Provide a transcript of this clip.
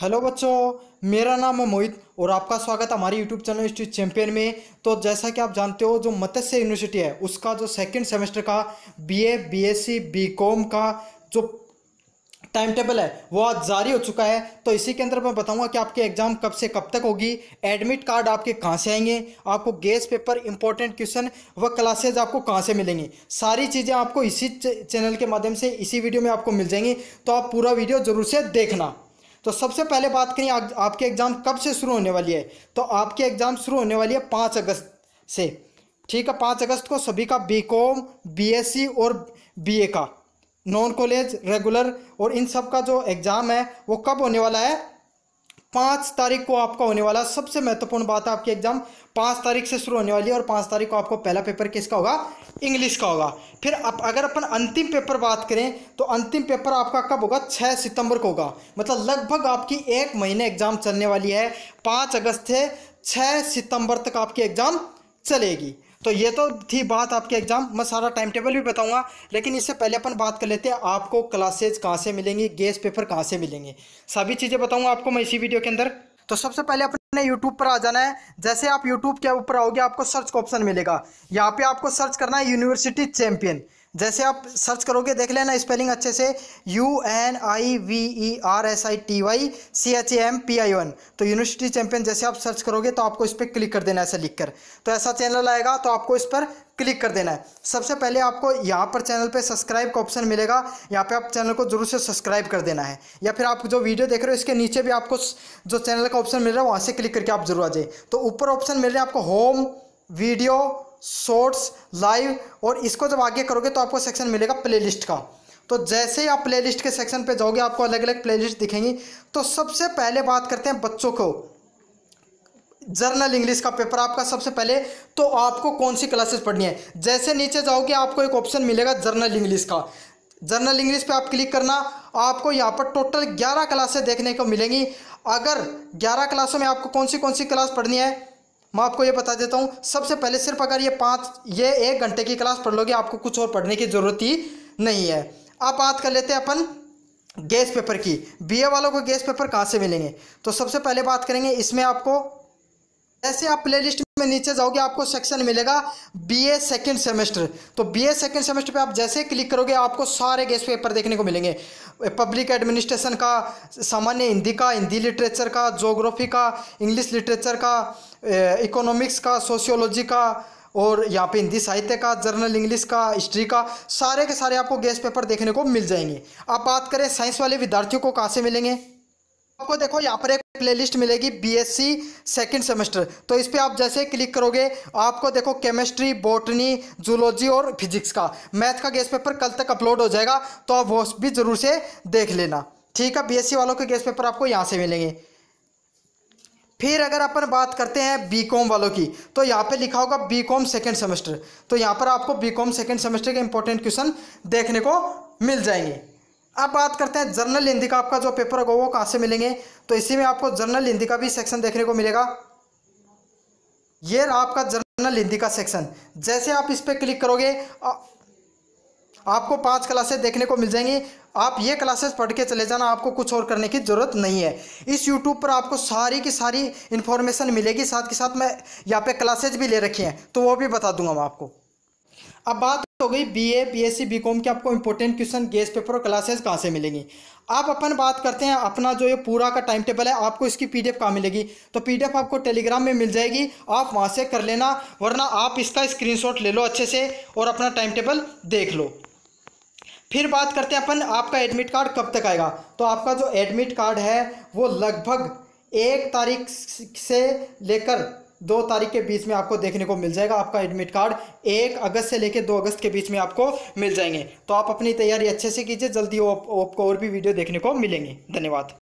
hello बच्चों मेरा नाम है मोहित और आपका स्वागत है हमारे यूट्यूब चैनल स्टूड चैंपियन में तो जैसा कि आप जानते हो जो मत्स्य यूनिवर्सिटी है उसका जो सेकंड सेमेस्टर का बीए बीएससी बीकॉम का जो टाइम टेबल है वो आज जारी हो चुका है तो इसी के अंदर मैं बताऊंगा कि आपके एग्जाम कब से कब तक होगी एडमिट कार्ड आपके कहाँ से आएंगे आपको गेस पेपर इंपॉर्टेंट क्वेश्चन व क्लासेज आपको कहाँ से मिलेंगी सारी चीज़ें आपको इसी चैनल के माध्यम से इसी वीडियो में आपको मिल जाएंगी तो आप पूरा वीडियो जरूर से देखना तो सबसे पहले बात करें आप, आपके एग्ज़ाम कब से शुरू होने वाली है तो आपकी एग्ज़ाम शुरू होने वाली है पाँच अगस्त से ठीक है पाँच अगस्त को सभी का बी कॉम बीएससी और बी का नॉन कॉलेज रेगुलर और इन सब का जो एग्ज़ाम है वो कब होने वाला है पाँच तारीख को आपका होने वाला सबसे महत्वपूर्ण बात है आपकी एग्जाम पाँच तारीख से शुरू होने वाली है और पाँच तारीख को आपको पहला पेपर किसका होगा इंग्लिश का होगा फिर आप अगर अपन अंतिम पेपर बात करें तो अंतिम पेपर आपका कब होगा छः सितंबर को होगा मतलब लगभग आपकी एक महीने एग्जाम चलने वाली है पाँच अगस्त से छः सितंबर तक आपकी एग्जाम चलेगी तो ये तो थी बात आपके एग्ज़ाम मैं सारा टाइम टेबल भी बताऊंगा लेकिन इससे पहले अपन बात कर लेते हैं आपको क्लासेज कहाँ से मिलेंगी गेस पेपर कहाँ से मिलेंगे सभी चीज़ें बताऊँगा आपको मैं इसी वीडियो के अंदर तो सबसे पहले अपने यूट्यूब पर आ जाना है जैसे आप यूट्यूब के ऊपर आओगे आपको सर्च का ऑप्शन मिलेगा यहाँ पे आपको सर्च करना है यूनिवर्सिटी चैम्पियन जैसे आप सर्च करोगे देख लेना स्पेलिंग अच्छे से U N I V E R S I T Y C H A M P I one तो यूनिवर्सिटी चैंपियन जैसे आप सर्च करोगे तो आपको इस पर क्लिक कर देना है ऐसा लिख कर तो ऐसा चैनल आएगा तो आपको इस पर क्लिक कर देना है सबसे पहले आपको यहाँ पर चैनल पे सब्सक्राइब का ऑप्शन मिलेगा यहाँ पे आप चैनल को जरूर से सब्सक्राइब कर देना है या फिर आप जो वीडियो देख रहे हो इसके नीचे भी आपको जो चैनल का ऑप्शन मिल रहा है वहाँ से क्लिक करके आप जरूर आ जाए तो ऊपर ऑप्शन मिल रहे हैं आपको होम वीडियो शॉर्ट्स लाइव और इसको जब आगे करोगे तो आपको सेक्शन मिलेगा प्लेलिस्ट का तो जैसे ही आप प्लेलिस्ट के सेक्शन पे जाओगे आपको अलग अलग प्लेलिस्ट दिखेंगी तो सबसे पहले बात करते हैं बच्चों को जर्नल इंग्लिश का पेपर आपका सबसे पहले तो आपको कौन सी क्लासेस पढ़नी है जैसे नीचे जाओगे आपको एक ऑप्शन मिलेगा जर्नल इंग्लिश का जर्नल इंग्लिश पे आप क्लिक करना आपको यहाँ पर टोटल ग्यारह क्लासेस देखने को मिलेंगी अगर ग्यारह क्लासों में आपको कौन सी कौन सी क्लास पढ़नी है मैं आपको ये बता देता हूँ सबसे पहले सिर्फ अगर ये पाँच ये एक घंटे की क्लास पढ़ लोगे आपको कुछ और पढ़ने की ज़रूरत ही नहीं है अब बात कर लेते हैं अपन गैस पेपर की बीए वालों को गैस पेपर कहाँ से मिलेंगे तो सबसे पहले बात करेंगे इसमें आपको जैसे आप प्लेलिस्ट में नीचे जाओगे आपको सेक्शन मिलेगा बीए सेकंड सेमेस्टर तो बीए सेकंड सेमेस्टर पे आप जैसे क्लिक करोगे आपको सारे गेस्ट पेपर देखने को मिलेंगे पब्लिक एडमिनिस्ट्रेशन का सामान्य हिंदी का हिंदी लिटरेचर का जोग्राफी का इंग्लिश लिटरेचर का इकोनॉमिक्स का सोशियोलॉजी का और यहाँ पे हिंदी साहित्य का जर्नल इंग्लिश का हिस्ट्री का सारे के सारे आपको गेस्ट पेपर देखने को मिल जाएंगे आप बात करें साइंस वाले विद्यार्थियों को कहाँ से मिलेंगे आपको देखो यहाँ पर एक प्लेलिस्ट मिलेगी बीएससी सेकंड सेमेस्टर तो इस पर आप जैसे क्लिक करोगे आपको देखो केमिस्ट्री बोटनी जूलॉजी और फिजिक्स का मैथ का गेस्ट पेपर कल तक अपलोड हो जाएगा तो आप वो भी ज़रूर से देख लेना ठीक है बीएससी वालों के गेस्ट पेपर आपको यहाँ से मिलेंगे फिर अगर अपन बात करते हैं बीकॉम वालों की तो यहाँ पे लिखा होगा बीकॉम सेकंड सेमेस्टर तो यहाँ पर आपको बीकॉम सेकंड सेमेस्टर के इंपॉर्टेंट क्वेश्चन देखने को मिल जाएंगे अब बात करते हैं जर्नल हिंदी का आपका जो पेपर होगा वो कहाँ से मिलेंगे तो इसी में आपको जर्नल हिंदी का भी सेक्शन देखने को मिलेगा ये आपका जर्नल हिंदी का सेक्शन जैसे आप इस पर क्लिक करोगे आपको पांच क्लासेस देखने को मिल जाएंगी आप ये क्लासेस पढ़ के चले जाना आपको कुछ और करने की ज़रूरत नहीं है इस यूट्यूब पर आपको सारी की सारी इन्फॉर्मेशन मिलेगी साथ के साथ मैं यहाँ पे क्लासेज भी ले रखी हैं तो वो भी बता दूंगा मैं आपको अब बात हो गई B A B S C B com के आपको इंपॉर्टेंट क्वेश्चन गेस पेपर और क्लासेस कहाँ से मिलेंगी आप अपन बात करते हैं अपना जो ये पूरा का टाइम टेबल है आपको इसकी पीडीएफ कहाँ मिलेगी तो पीडीएफ आपको टेलीग्राम में मिल जाएगी आप वहाँ से कर लेना वरना आप इसका स्क्रीनशॉट ले लो अच्छे से और अपना टाइम टेबल देख लो फिर बात करते हैं अपन आपका एडमिट कार्ड कब तक आएगा तो आपका जो एडमिट कार्ड है वो लगभग एक तारीख से लेकर दो तारीख के बीच में आपको देखने को मिल जाएगा आपका एडमिट कार्ड एक अगस्त से लेकर दो अगस्त के बीच में आपको मिल जाएंगे तो आप अपनी तैयारी अच्छे से कीजिए जल्दी आपको और भी वीडियो देखने को मिलेंगे धन्यवाद